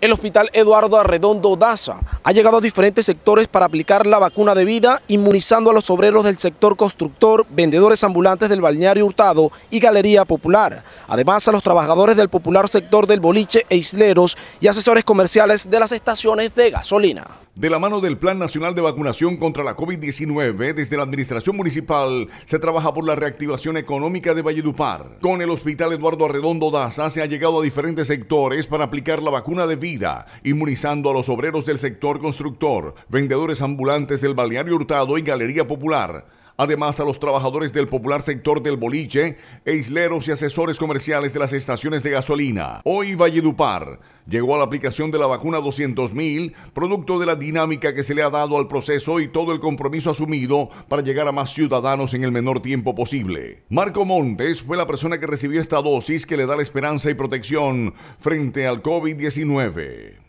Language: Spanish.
El Hospital Eduardo Arredondo Daza ha llegado a diferentes sectores para aplicar la vacuna de vida, inmunizando a los obreros del sector constructor, vendedores ambulantes del balneario Hurtado y Galería Popular. Además, a los trabajadores del popular sector del boliche e isleros y asesores comerciales de las estaciones de gasolina. De la mano del Plan Nacional de Vacunación contra la COVID-19, desde la Administración Municipal se trabaja por la reactivación económica de Valledupar. Con el Hospital Eduardo Arredondo Daza se ha llegado a diferentes sectores para aplicar la vacuna de vida inmunizando a los obreros del sector constructor, vendedores ambulantes del balneario Hurtado y Galería Popular. Además, a los trabajadores del popular sector del boliche aisleros e y asesores comerciales de las estaciones de gasolina. Hoy Valledupar Llegó a la aplicación de la vacuna 200.000, producto de la dinámica que se le ha dado al proceso y todo el compromiso asumido para llegar a más ciudadanos en el menor tiempo posible. Marco Montes fue la persona que recibió esta dosis que le da la esperanza y protección frente al COVID-19.